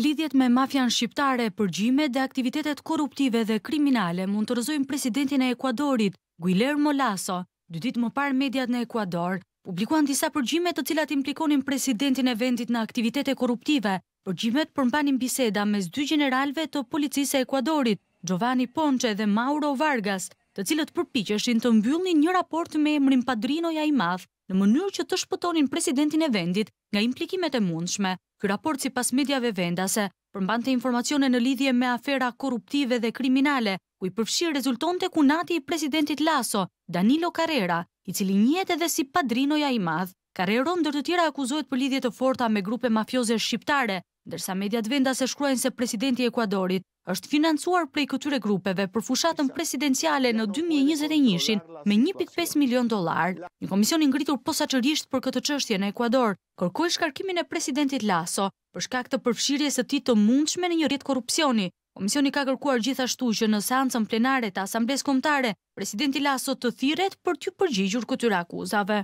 Lidhjet me mafian shqiptare, përgjime dhe aktivitetet koruptive dhe kriminale mund të rëzojnë presidentin e Ekuadorit, Guillermo Lasso, dy ditë më parë mediat në Ekuador, publikuan disa përgjime të cilat implikonin presidentin e vendit në aktivitete koruptive. Përgjimet përmbanin biseda mes dy generalve të policisë e Ekuadorit, Giovanni Ponce dhe Mauro Vargas, të cilët përpiqeshin të mbyllnin një raport me emrin Padrinoja i Madh në mënyrë që të shpëtonin presidentin e vendit nga implikimet e mundshme. Ky raport sipas mediave vendase përmbante informacione në lidhje me afera korruptive dhe kriminale, ku i përfshi rezultonte kunati i presidentit Lasso, Danilo Carrera, i cili njihet edhe si Padrinoja i Madh. Carrero ndër të tjera akuzohet për lidhje të forta me grupe mafioze shqiptare dërsa mediat venda se shkruajnë se presidenti Ekuadorit është financuar prej këtyre grupeve për fushatën presidenciale në 2021 po me 1.5 milion dolar. Një komisioni ngritur posa qërisht për këtë qështje në Ekuador, kërkoj shkarkimin e presidentit Lasso për shkak të përfshirje së ti të mundshme në një rjetë korupcioni. Komisioni ka kërkuar gjithashtu që në seancën plenare të asambles komtare, presidenti Lasso të thiret për të përgjigjur këtyre akuzave.